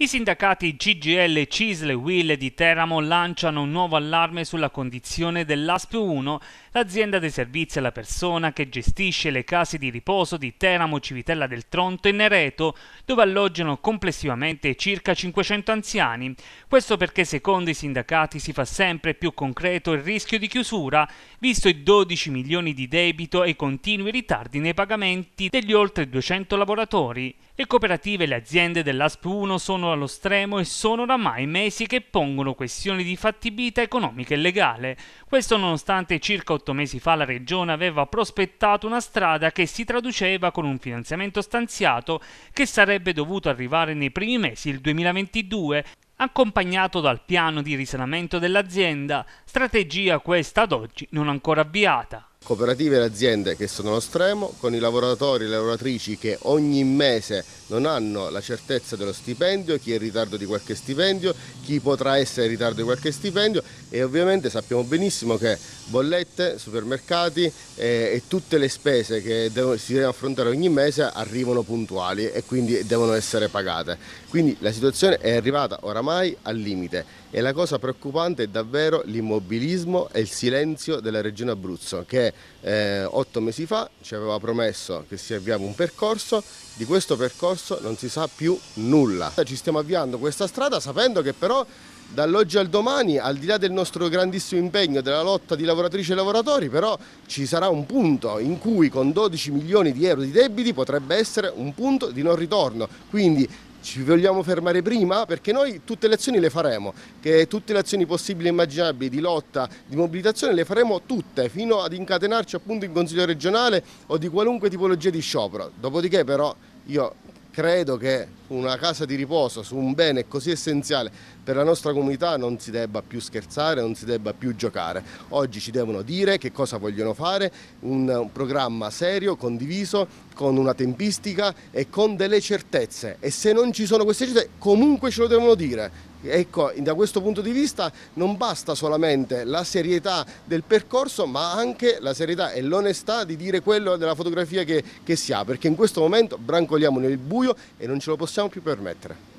I sindacati CGL, CISL e WIL di Teramo lanciano un nuovo allarme sulla condizione dell'ASP 1 l'azienda dei servizi è la persona che gestisce le case di riposo di Teramo, Civitella del Tronto e Nereto, dove alloggiano complessivamente circa 500 anziani. Questo perché secondo i sindacati si fa sempre più concreto il rischio di chiusura, visto i 12 milioni di debito e i continui ritardi nei pagamenti degli oltre 200 lavoratori. Le cooperative e le aziende dell'ASP1 sono allo stremo e sono oramai mesi che pongono questioni di fattibilità economica e legale. Questo nonostante circa 80 18 mesi fa la Regione aveva prospettato una strada che si traduceva con un finanziamento stanziato che sarebbe dovuto arrivare nei primi mesi del 2022, accompagnato dal piano di risanamento dell'azienda, strategia questa ad oggi non ancora avviata. Cooperative e aziende che sono allo stremo, con i lavoratori e le lavoratrici che ogni mese non hanno la certezza dello stipendio, chi è in ritardo di qualche stipendio, chi potrà essere in ritardo di qualche stipendio e ovviamente sappiamo benissimo che bollette, supermercati eh, e tutte le spese che devono, si devono affrontare ogni mese arrivano puntuali e quindi devono essere pagate. Quindi la situazione è arrivata oramai al limite e la cosa preoccupante è davvero l'immobilismo e il silenzio della Regione Abruzzo che che eh, otto mesi fa ci aveva promesso che si avviava un percorso, di questo percorso non si sa più nulla. Ci stiamo avviando questa strada sapendo che però dall'oggi al domani, al di là del nostro grandissimo impegno della lotta di lavoratrici e lavoratori, però ci sarà un punto in cui con 12 milioni di euro di debiti potrebbe essere un punto di non ritorno. Quindi ci vogliamo fermare prima perché noi tutte le azioni le faremo, che tutte le azioni possibili e immaginabili di lotta, di mobilitazione le faremo tutte fino ad incatenarci appunto in consiglio regionale o di qualunque tipologia di sciopero. Dopodiché però io credo che una casa di riposo su un bene così essenziale per la nostra comunità non si debba più scherzare, non si debba più giocare. Oggi ci devono dire che cosa vogliono fare, un programma serio, condiviso, con una tempistica e con delle certezze e se non ci sono queste certezze comunque ce lo devono dire. Ecco, da questo punto di vista non basta solamente la serietà del percorso, ma anche la serietà e l'onestà di dire quello della fotografia che, che si ha, perché in questo momento brancoliamo nel buio e non ce lo possiamo più permettere.